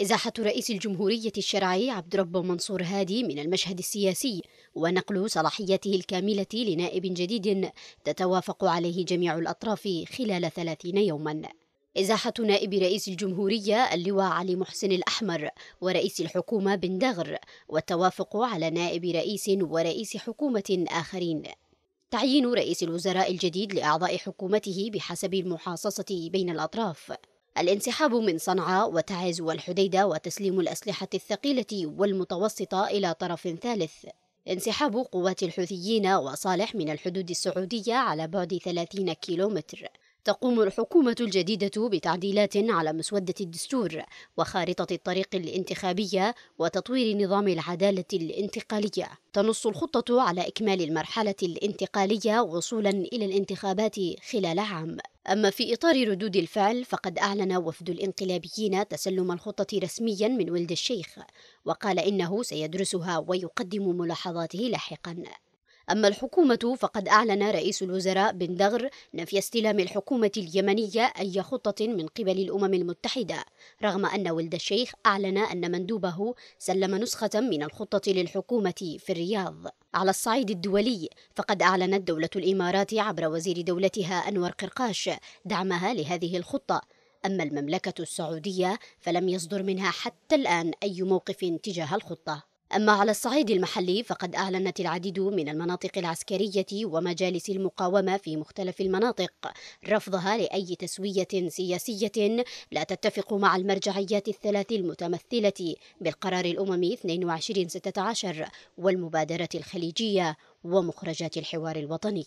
إزاحة رئيس الجمهورية الشرعي عبد ربه منصور هادي من المشهد السياسي ونقل صلاحيته الكاملة لنائب جديد تتوافق عليه جميع الأطراف خلال ثلاثين يوماً إزاحة نائب رئيس الجمهورية اللواء علي محسن الأحمر ورئيس الحكومة بن دغر والتوافق على نائب رئيس ورئيس حكومة آخرين تعيين رئيس الوزراء الجديد لأعضاء حكومته بحسب المحاصصة بين الأطراف الانسحاب من صنعاء وتعز والحديدة وتسليم الأسلحة الثقيلة والمتوسطة إلى طرف ثالث انسحاب قوات الحوثيين وصالح من الحدود السعودية على بعد 30 كيلومتر تقوم الحكومة الجديدة بتعديلات على مسودة الدستور وخارطة الطريق الانتخابية وتطوير نظام العدالة الانتقالية. تنص الخطة على إكمال المرحلة الانتقالية وصولا إلى الانتخابات خلال عام. أما في إطار ردود الفعل فقد أعلن وفد الانقلابيين تسلم الخطة رسميا من ولد الشيخ وقال إنه سيدرسها ويقدم ملاحظاته لاحقا أما الحكومة فقد أعلن رئيس الوزراء بن دغر نفي استلام الحكومة اليمنية أي خطة من قبل الأمم المتحدة رغم أن ولد الشيخ أعلن أن مندوبه سلم نسخة من الخطة للحكومة في الرياض على الصعيد الدولي فقد أعلنت دولة الإمارات عبر وزير دولتها أنور قرقاش دعمها لهذه الخطة أما المملكة السعودية فلم يصدر منها حتى الآن أي موقف تجاه الخطة أما على الصعيد المحلي فقد أعلنت العديد من المناطق العسكرية ومجالس المقاومة في مختلف المناطق رفضها لأي تسوية سياسية لا تتفق مع المرجعيات الثلاث المتمثلة بالقرار الأممي 2216 والمبادرة الخليجية ومخرجات الحوار الوطني